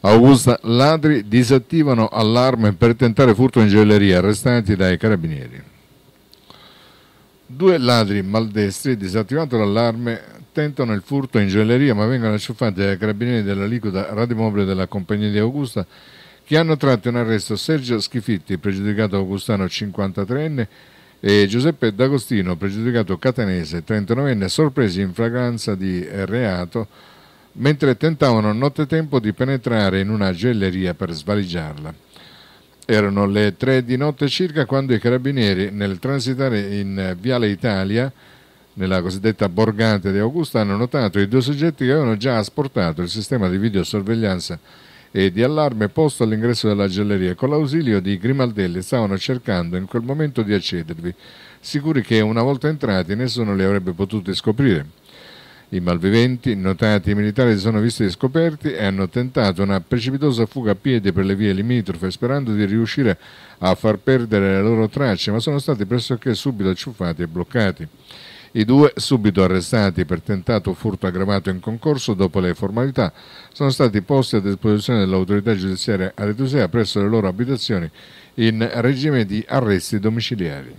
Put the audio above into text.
Augusta Ladri disattivano allarme per tentare furto in gioielleria, arrestati dai carabinieri. Due ladri maldestri, disattivato l'allarme, tentano il furto in gioielleria ma vengono acciuffati dai carabinieri dell'aliquota radimobile della compagnia di Augusta che hanno tratto in arresto Sergio Schifitti, pregiudicato augustano 53enne, e Giuseppe D'Agostino, pregiudicato catanese 39enne, sorpresi in fragranza di eh, reato mentre tentavano nottetempo di penetrare in una gelleria per svaligiarla. Erano le tre di notte circa quando i carabinieri, nel transitare in Viale Italia, nella cosiddetta borgante di Augusta, hanno notato i due soggetti che avevano già asportato il sistema di videosorveglianza e di allarme posto all'ingresso della gelleria. Con l'ausilio di Grimaldelli stavano cercando in quel momento di accedervi, sicuri che una volta entrati nessuno li avrebbe potuti scoprire. I malviventi, notati i militari, si sono visti scoperti e hanno tentato una precipitosa fuga a piedi per le vie limitrofe, sperando di riuscire a far perdere le loro tracce, ma sono stati pressoché subito acciuffati e bloccati. I due, subito arrestati per tentato furto aggravato in concorso dopo le formalità, sono stati posti a disposizione dell'autorità giudiziaria aretusea presso le loro abitazioni in regime di arresti domiciliari.